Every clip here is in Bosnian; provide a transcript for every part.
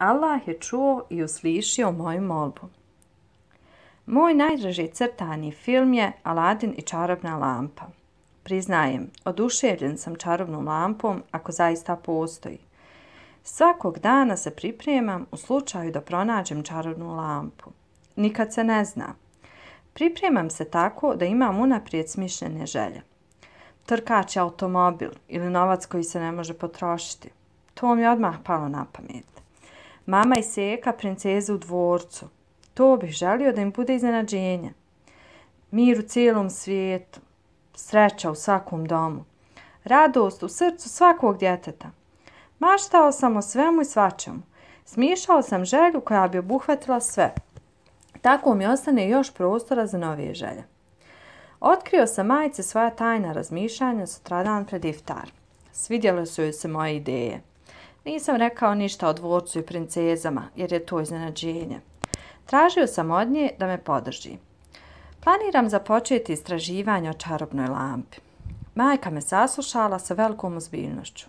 Allah je čuo i uslišio moju molbu. Moj najdraži crtani film je Aladin i čarobna lampa. Priznajem, oduševljen sam čarobnom lampom ako zaista postoji. Svakog dana se pripremam u slučaju da pronađem čarobnu lampu. Nikad se ne zna. Pripremam se tako da imam unaprijed smišljene želje. Trkač je automobil ili novac koji se ne može potrošiti. To mi je odmah palo na pamet mama i seka princeze u dvorcu. To bih želio da im bude iznenađenje. Mir u cijelom svijetu, sreća u svakom domu, radost u srcu svakog djeteta. Maštao sam o svemu i svačemu. Smišao sam želju koja bi obuhvatila sve. Tako mi ostane još prostora za nove želje. Otkrio sam majice svoja tajna razmišljanja sutradan pred iftar. Svidjele su joj se moje ideje. Nisam rekao ništa o dvorcu i princezama, jer je to iznenađenje. Tražio sam od nje da me podrži. Planiram započeti istraživanje o čarobnoj lampi. Majka me saslušala sa velikom uzbiljnošću.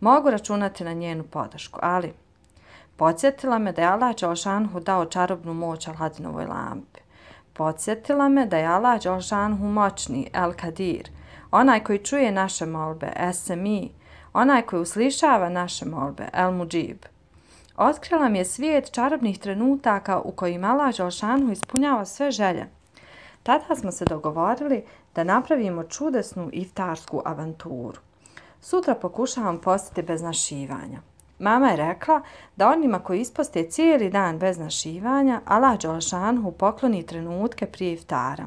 Mogu računati na njenu podršku, ali... Podsjetila me da je Allah Đelšanhu dao čarobnu moć Aladinovoj lampi. Podsjetila me da je Allah Đelšanhu moćni El Kadir, onaj koji čuje naše molbe, SMI, onaj koji uslišava naše molbe, El Mujib. Otkrila mi je svijet čarobnih trenutaka u kojima Allah Želšanu ispunjava sve želje. Tada smo se dogovorili da napravimo čudesnu iftarsku avanturu. Sutra pokušavam postiti bez našivanja. Mama je rekla da onima koji isposte cijeli dan bez našivanja, Allah Đalšanhu pokloni trenutke prije iftara.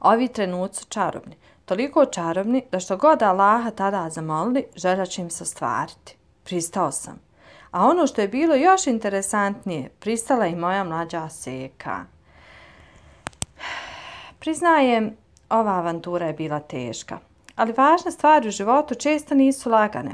Ovi trenuci su čarobni toliko čarobni da što god Allaha tada zamolili, želja će im se ostvariti. Pristao sam. A ono što je bilo još interesantnije, pristala i moja mlađa seka. Priznajem, ova avantura je bila teška. Ali važne stvari u životu često nisu lagane.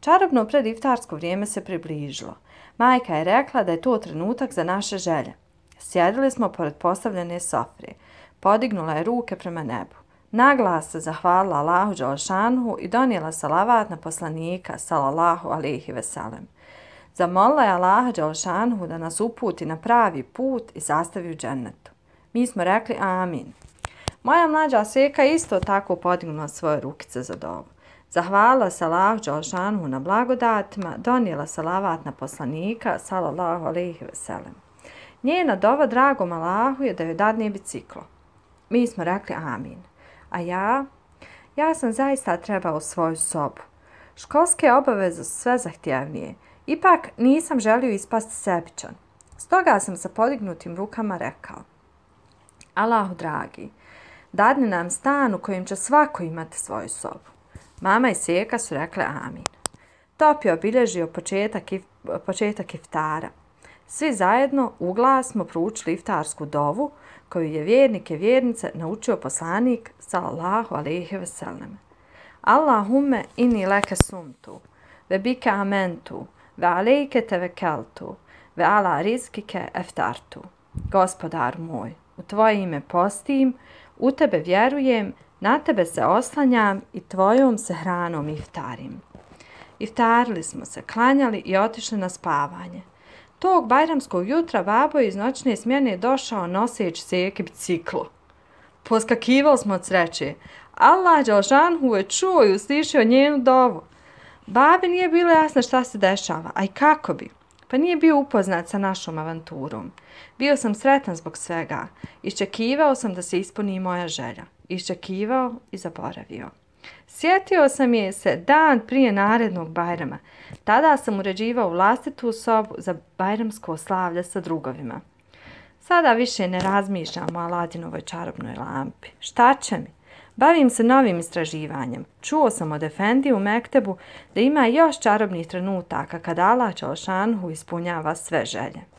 Čarobno pred iftarsko vrijeme se približilo. Majka je rekla da je to trenutak za naše želje. Sjedili smo pored postavljene sofre. Podignula je ruke prema nebu. Naglas se zahvalila Allahu Đalšanhu i donijela salavat na poslanika, salallahu alihi veselem. Zamolila je Allaha Đalšanhu da nas uputi na pravi put i sastavi u džennetu. Mi smo rekli amin. Moja mlađa seka isto tako podignula svoje rukice za dovu. Zahvala se Allah Đalšanhu na blagodatima, donijela salavat na poslanika, salallahu alihi veselem. Njena dova dragom Allahu je da joj dadne biciklo. Mi smo rekli amin. A ja? Ja sam zaista trebao u svoju sobu. Školske obaveze su sve zahtjevnije. Ipak nisam želio ispasti sebičan. Stoga sam sa podignutim rukama rekao. Allahu dragi, dadne nam stan u kojem će svako imati svoju sobu. Mama i Sijeka su rekle amin. Top je obilježio početak, početak iftara. Svi zajedno u glas smo proučili iftarsku dovu koju je vjernike vjernice naučio poslanik sa sallahu alaihi veselam. Allahume inni leke sumtu, ve bike amentu, ve alejke te vekeltu, ve ala rizkike eftartu. Gospodar moj, u tvoje ime postim, u tebe vjerujem, na tebe se oslanjam i tvojom se hranom iftarim. Iftarili smo se, klanjali i otišli na spavanje. Tog bajramskog jutra babo iz noćne smjene došao noseć seke biciklo. Poskakivao smo od sreće. Allah Đalšan hu je čuo i uslišio njenu dovu. Babi nije bilo jasno šta se dešava, a i kako bi. Pa nije bio upoznat sa našom avanturom. Bio sam sretan zbog svega. Iščekivao sam da se ispuni moja želja. Iščekivao i zaboravio. Sjetio sam je se dan prije narednog bajrama. Tada sam uređivao vlastitu sobu za bajramsko slavlje sa drugovima. Sada više ne razmišljam o Aladinovoj čarobnoj lampi. Šta će mi? Bavim se novim istraživanjem. Čuo sam od Efendi u Mektebu da ima još čarobnih trenutaka kad Allah Čelšanhu ispunjava sve želje.